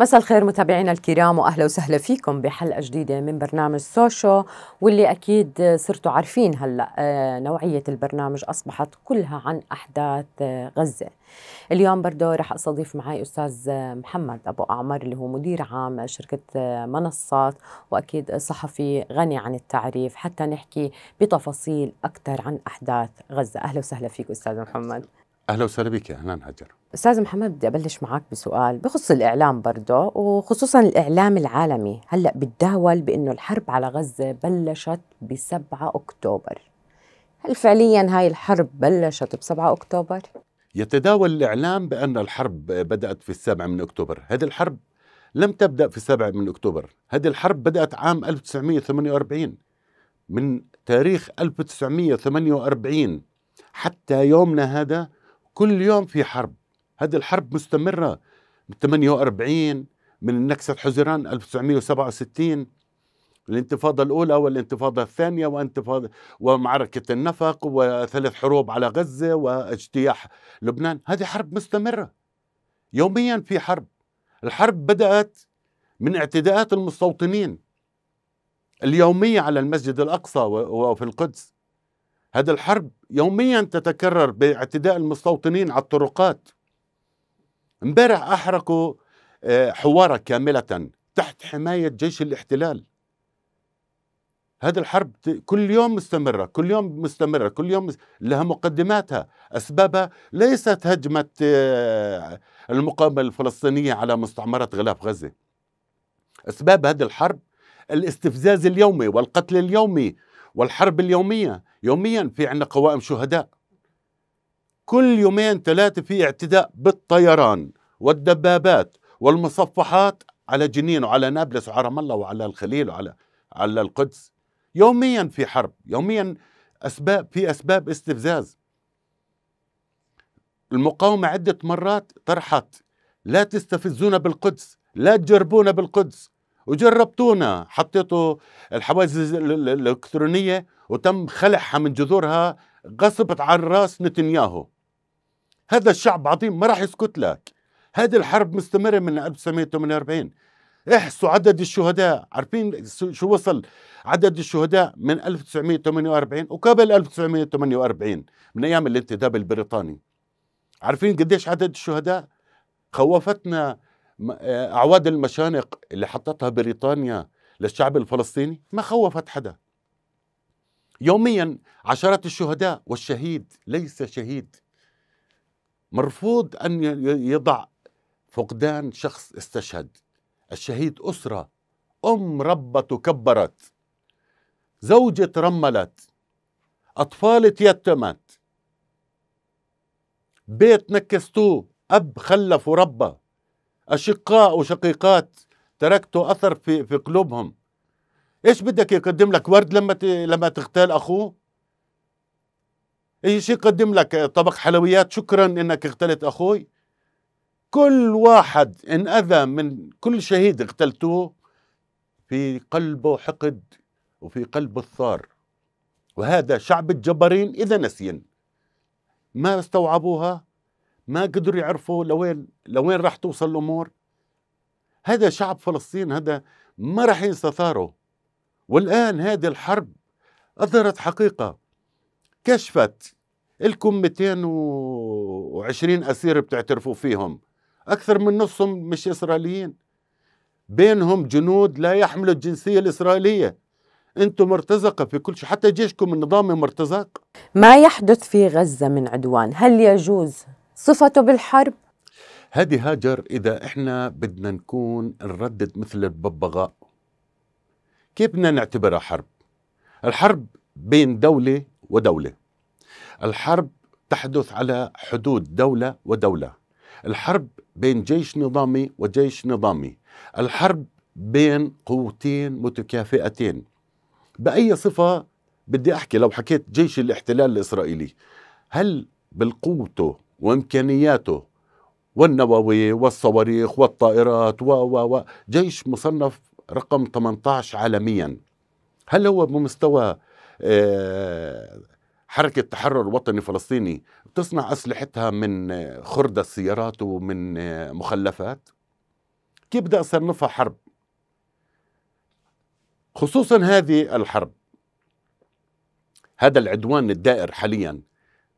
مساء الخير متابعينا الكرام واهلا وسهلا فيكم بحلقه جديده من برنامج سوشو واللي اكيد صرتوا عارفين هلا آه، نوعيه البرنامج اصبحت كلها عن احداث آه، غزه. اليوم برضه رح استضيف معي استاذ آه، محمد ابو اعمر اللي هو مدير عام شركه منصات واكيد صحفي غني عن التعريف حتى نحكي بتفاصيل اكثر عن احداث غزه، اهلا وسهلا فيك استاذ محمد. اهلا وسهلا بك اهلا هجر استاذ محمد بدي ابلش معك بسؤال بخص الاعلام برضه وخصوصا الاعلام العالمي هلا بتداول بانه الحرب على غزه بلشت ب 7 اكتوبر هل فعليا هاي الحرب بلشت ب 7 اكتوبر يتداول الاعلام بان الحرب بدات في السابع من اكتوبر هذه الحرب لم تبدا في السابع من اكتوبر هذه الحرب بدات عام 1948 من تاريخ 1948 حتى يومنا هذا كل يوم في حرب هذه الحرب مستمرة من 48 من نكسة حزيران 1967 الانتفاضة الأولى والانتفاضة الثانية وانتفاضة ومعركة النفق وثلاث حروب على غزة واجتياح لبنان هذه حرب مستمرة يوميا في حرب الحرب بدأت من اعتداءات المستوطنين اليومية على المسجد الأقصى وفي القدس هذا الحرب يوميا تتكرر باعتداء المستوطنين على الطرقات امبارح احرقوا آه، حواره كامله تحت حمايه جيش الاحتلال هذه الحرب كل يوم مستمرة كل يوم مستمرة كل يوم لها مقدماتها أسبابها ليست هجمة آه، المقاومة الفلسطينية على مستعمرة غلاف غزة أسباب هذه الحرب الاستفزاز اليومي والقتل اليومي والحرب اليومية يوميا في عندنا قوائم شهداء كل يومين ثلاثة في اعتداء بالطيران والدبابات والمصفحات على جنين وعلى نابلس وعلى رام الله وعلى الخليل وعلى على القدس يوميا في حرب يوميا أسباب في أسباب استفزاز المقاومة عدة مرات طرحت لا تستفزونا بالقدس لا تجربونا بالقدس وجربتونا حطيتوا الحواجز الإلكترونية وتم خلعها من جذورها غصبت عن راس نتنياهو هذا الشعب عظيم ما راح يسكت لك هذه الحرب مستمرة من 1948 احصوا عدد الشهداء عارفين شو وصل عدد الشهداء من 1948 وقبل 1948 من أيام الانتداب البريطاني عارفين قديش عدد الشهداء خوفتنا آه، أعواد المشانق اللي حطتها بريطانيا للشعب الفلسطيني ما خوفت حدا يوميا عشرات الشهداء والشهيد ليس شهيد مرفوض أن يضع فقدان شخص استشهد الشهيد أسرة أم ربة كبرت زوجة ترملت أطفال تيتمت بيت نكستوه أب خلف ربه أشقاء وشقيقات تركتوا أثر في, في قلوبهم ايش بدك يقدم لك ورد لما ت... لما تغتال اخوه ايش يقدم لك طبق حلويات شكرا انك اغتلت اخوي كل واحد اذى من كل شهيد اغتلتوه في قلبه حقد وفي قلبه الثار وهذا شعب الجبارين إذا نسين ما استوعبوها ما قدروا يعرفوا لوين لوين راح توصل الأمور هذا شعب فلسطين هذا ما راح ينسى ثاره والآن هذه الحرب أظهرت حقيقة كشفت لكم 220 أسير بتعترفوا فيهم أكثر من نصهم مش إسرائيليين بينهم جنود لا يحملوا الجنسية الإسرائيلية أنتم مرتزقة في كل شيء حتى جيشكم النظامي مرتزق ما يحدث في غزة من عدوان هل يجوز صفته بالحرب؟ هذه هاجر إذا إحنا بدنا نكون نردد مثل الببغاء كيف بدنا نعتبرها حرب الحرب بين دولة ودولة الحرب تحدث على حدود دولة ودولة الحرب بين جيش نظامي وجيش نظامي الحرب بين قوتين متكافئتين بأي صفة بدي أحكي لو حكيت جيش الاحتلال الإسرائيلي هل بالقوته وإمكانياته والنووي والصواريخ والطائرات و و و جيش مصنف رقم 18 عالميا هل هو بمستوى آه، حركة تحرر وطني فلسطيني بتصنع أسلحتها من آه، خردة السيارات ومن آه، مخلفات كيف بدي أصنفها حرب خصوصا هذه الحرب هذا العدوان الدائر حاليا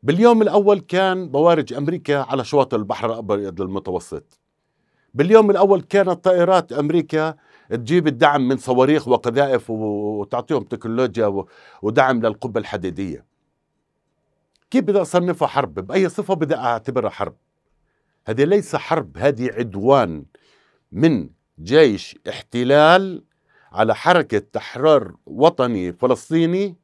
باليوم الأول كان بوارج أمريكا على شواطئ البحر الأبيض المتوسط باليوم الأول كانت طائرات أمريكا تجيب الدعم من صواريخ وقذائف وتعطيهم تكنولوجيا ودعم للقبة الحديدية كيف بدي أصنفها حرب بأي صفة بدي أعتبرها حرب هذه ليس حرب هذه عدوان من جيش احتلال على حركة تحرير وطني فلسطيني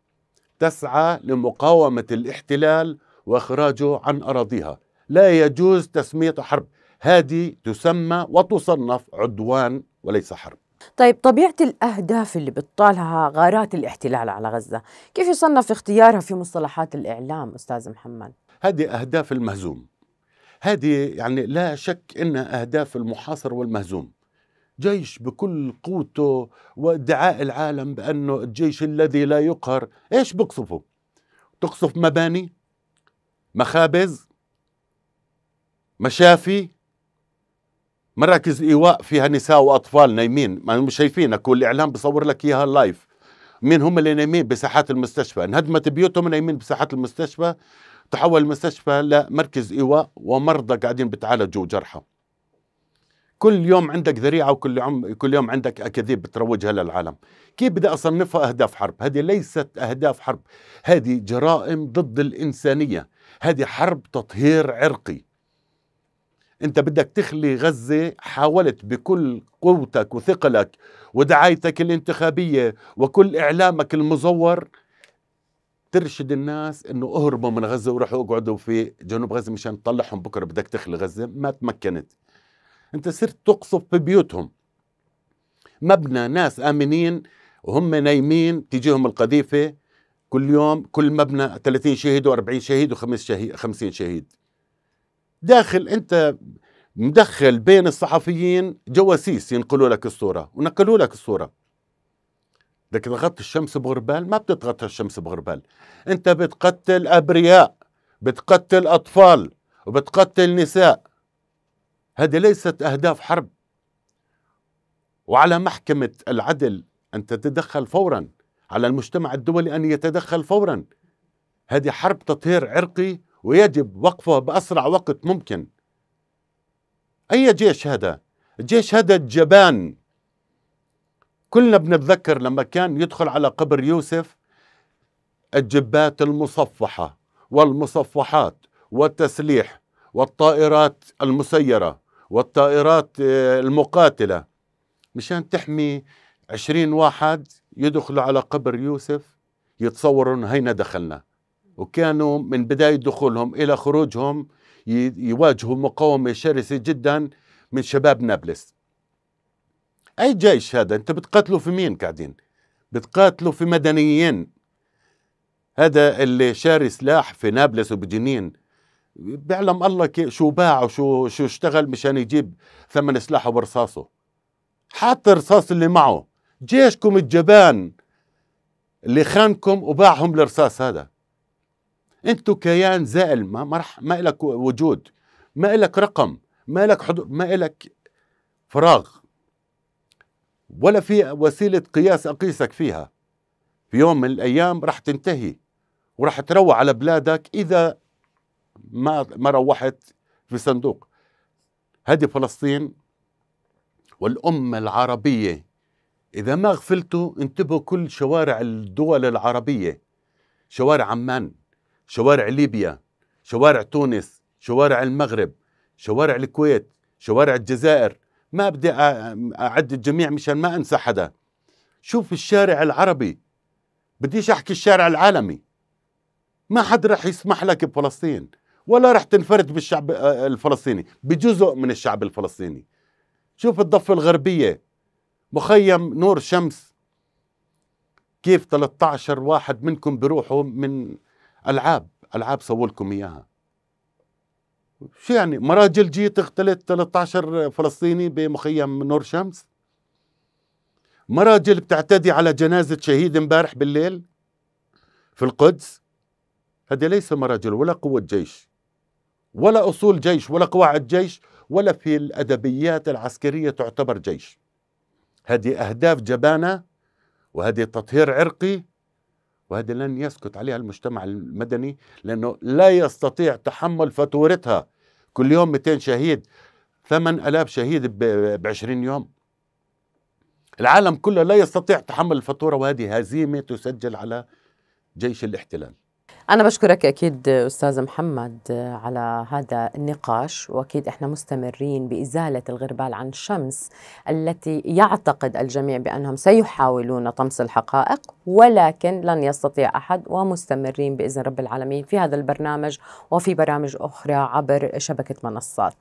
تسعى لمقاومة الاحتلال وإخراجه عن أراضيها لا يجوز تسمية حرب هذه تسمى وتصنف عدوان وليس حرب طيب طبيعة الأهداف اللي بتطالها غارات الاحتلال على غزة كيف يصنف اختيارها في مصطلحات الإعلام أستاذ محمد؟ هذه أهداف المهزوم هذه يعني لا شك إنها أهداف المحاصر والمهزوم جيش بكل قوته وادعاء العالم بأنه الجيش الذي لا يقهر إيش بقصفه؟ تقصف مباني مخابز مشافي مراكز الايواء فيها نساء واطفال نايمين ما هم شايفينك والاعلام بصور لك اياها لايف مين هم اللي نايمين بساحات المستشفى انهدمت بيوتهم نايمين بساحات المستشفى تحول المستشفى لمركز ايواء ومرضى قاعدين بتعالجوا جرحى كل يوم عندك ذريعه وكل يوم كل يوم عندك اكاذيب بتروجها للعالم كيف بدي اصنفها اهداف حرب هذه ليست اهداف حرب هذه جرائم ضد الانسانيه هذه حرب تطهير عرقي انت بدك تخلي غزه حاولت بكل قوتك وثقلك ودعايتك الانتخابيه وكل اعلامك المزور ترشد الناس انه اهربوا من غزه وروحوا اقعدوا في جنوب غزه مشان تطلعهم بكره بدك تخلي غزه ما تمكنت انت صرت تقصف في بيوتهم مبنى ناس امنين وهم نايمين تجيهم القذيفه كل يوم كل مبنى 30 شهيد و40 شهيد و50 شهيد داخل انت مدخل بين الصحفيين جواسيس ينقلوا لك الصوره ونقلوا لك الصوره بدك تغطي الشمس بغربال ما بتتغطى الشمس بغربال انت بتقتل ابرياء بتقتل اطفال وبتقتل نساء هذه ليست اهداف حرب وعلى محكمه العدل ان تتدخل فورا على المجتمع الدولي ان يتدخل فورا هذه حرب تطهير عرقي ويجب وقفه بأسرع وقت ممكن أي جيش هذا؟ الجيش هذا الجبان كلنا بنتذكر لما كان يدخل على قبر يوسف الجبات المصفحة والمصفحات والتسليح والطائرات المسيرة والطائرات آه، المقاتلة مشان تحمي عشرين واحد يدخلوا على قبر يوسف يتصورون هينا دخلنا وكانوا من بداية دخولهم إلى خروجهم يواجهوا مقاومة شرسة جدا من شباب نابلس أي جيش هذا أنت بتقاتلوا في مين قاعدين بتقاتلوا في مدنيين هذا اللي شاري سلاح في نابلس وبجنين بيعلم الله شو باع وشو شو اشتغل مشان يجيب ثمن سلاحه ورصاصه حتى الرصاص اللي معه جيشكم الجبان اللي خانكم وباعهم الرصاص هذا انتو كيان زائل ما ما, رح ما لك وجود ما لك رقم ما لك حضور ما لك فراغ ولا في وسيله قياس اقيسك فيها في يوم من الايام راح تنتهي وراح تروح على بلادك اذا ما ما روحت في صندوق هذه فلسطين والامه العربيه اذا ما غفلتوا انتبهوا كل شوارع الدول العربيه شوارع عمان شوارع ليبيا شوارع تونس شوارع المغرب شوارع الكويت شوارع الجزائر ما بدي أعد الجميع مشان ما أنسى حدا شوف الشارع العربي بديش أحكي الشارع العالمي ما حد رح يسمح لك بفلسطين ولا رح تنفرد بالشعب آه، آه، الفلسطيني بجزء من الشعب الفلسطيني شوف الضفة الغربية مخيم نور شمس كيف 13 واحد منكم بروحوا من العاب العاب سووا لكم اياها شو يعني مراجل جي تختلط 13 فلسطيني بمخيم نور شمس مراجل بتعتدي على جنازة شهيد امبارح بالليل في القدس هذه ليس مراجل ولا قوة جيش ولا أصول جيش ولا قواعد جيش ولا في الأدبيات العسكرية تعتبر جيش هذه أهداف جبانة وهذه تطهير عرقي وهذا لن يسكت عليها المجتمع المدني لأنه لا يستطيع تحمل فاتورتها كل يوم 200 شهيد 8000 شهيد ب 20 يوم العالم كله لا يستطيع تحمل الفاتورة وهذه هزيمة تسجل على جيش الاحتلال أنا بشكرك أكيد أستاذ محمد على هذا النقاش وأكيد إحنا مستمرين بإزالة الغربال عن الشمس التي يعتقد الجميع بأنهم سيحاولون طمس الحقائق ولكن لن يستطيع أحد ومستمرين بإذن رب العالمين في هذا البرنامج وفي برامج أخرى عبر شبكة منصات.